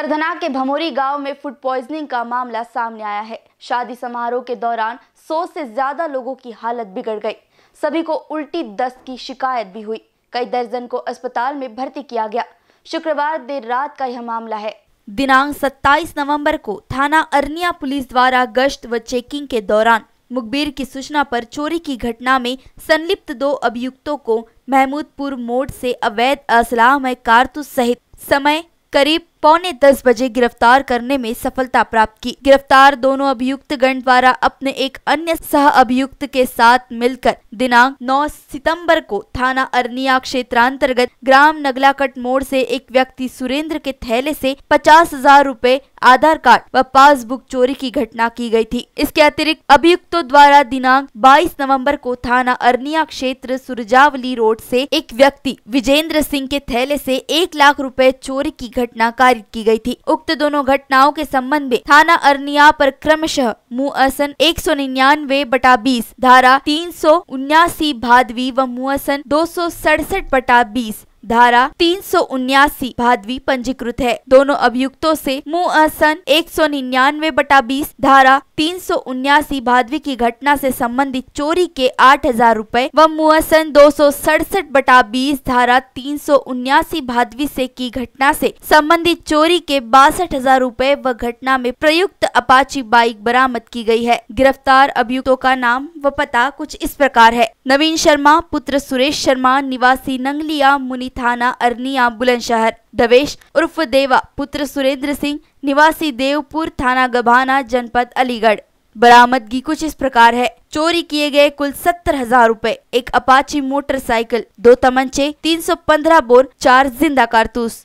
सरधना के भमोरी गांव में फूड पॉइजनिंग का मामला सामने आया है शादी समारोह के दौरान सौ से ज्यादा लोगों की हालत बिगड़ गई सभी को उल्टी दस्त की शिकायत भी हुई कई दर्जन को अस्पताल में भर्ती किया गया शुक्रवार देर रात का यह मामला है दिनांक 27 नवंबर को थाना अरनिया पुलिस द्वारा गश्त व चेकिंग के दौरान मुखबिर की सूचना पर चोरी की घटना में संलिप्त दो अभियुक्तों को महमूदपुर मोड़ से अवैध असलाह में कारतूस सहित समय करीब पौने दस बजे गिरफ्तार करने में सफलता प्राप्त की गिरफ्तार दोनों अभियुक्त गण द्वारा अपने एक अन्य सह अभियुक्त के साथ मिलकर दिनांक 9 सितंबर को थाना अरनिया क्षेत्रांतर्गत ग्राम नगलाकट मोड़ से एक व्यक्ति सुरेंद्र के थैले से पचास हजार रूपए आधार कार्ड व पासबुक चोरी की घटना की गई थी इसके अतिरिक्त अभियुक्तों द्वारा दिनांक 22 नवंबर को थाना अरनिया क्षेत्र सुरजावली रोड से एक व्यक्ति विजेंद्र सिंह के थैले से एक लाख रुपए चोरी की घटना का पारित की गई थी उक्त दोनों घटनाओं के संबंध में थाना अरनिया पर क्रमशः मुआसन एक सौ निन्यानवे बटा बीस धारा तीन सौ उन्यासी भादवी व मुहसन दो सौ सड़सठ बटा बीस धारा तीन सौ उन्यासी भादवी पंजीकृत है दोनों अभियुक्तों से आसन एक सौ निन्यानवे बटा बीस धारा तीन सौ उन्यासी भादवी की घटना से संबंधित चोरी के आठ हजार रूपए व आसन दो सौ सड़सठ बटा बीस धारा तीन सौ उन्यासी भादवी से की घटना से संबंधित चोरी के बासठ हजार रूपए व घटना में प्रयुक्त अपाची बाइक बरामद की गयी है गिरफ्तार अभियुक्तों का नाम व पता कुछ इस प्रकार है नवीन शर्मा पुत्र सुरेश शर्मा निवासी नंगलिया मुनि थाना आंबुलेंस बुलंदशहर दवेश उर्फ देवा पुत्र सुरेंद्र सिंह निवासी देवपुर थाना गभाना जनपद अलीगढ़ बरामदगी कुछ इस प्रकार है चोरी किए गए कुल सत्तर हजार रूपए एक अपाची मोटरसाइकिल दो तमंचे तीन सौ पंद्रह बोर चार जिंदा कारतूस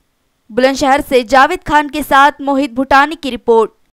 बुलंदशहर से जावेद खान के साथ मोहित भुटानी की रिपोर्ट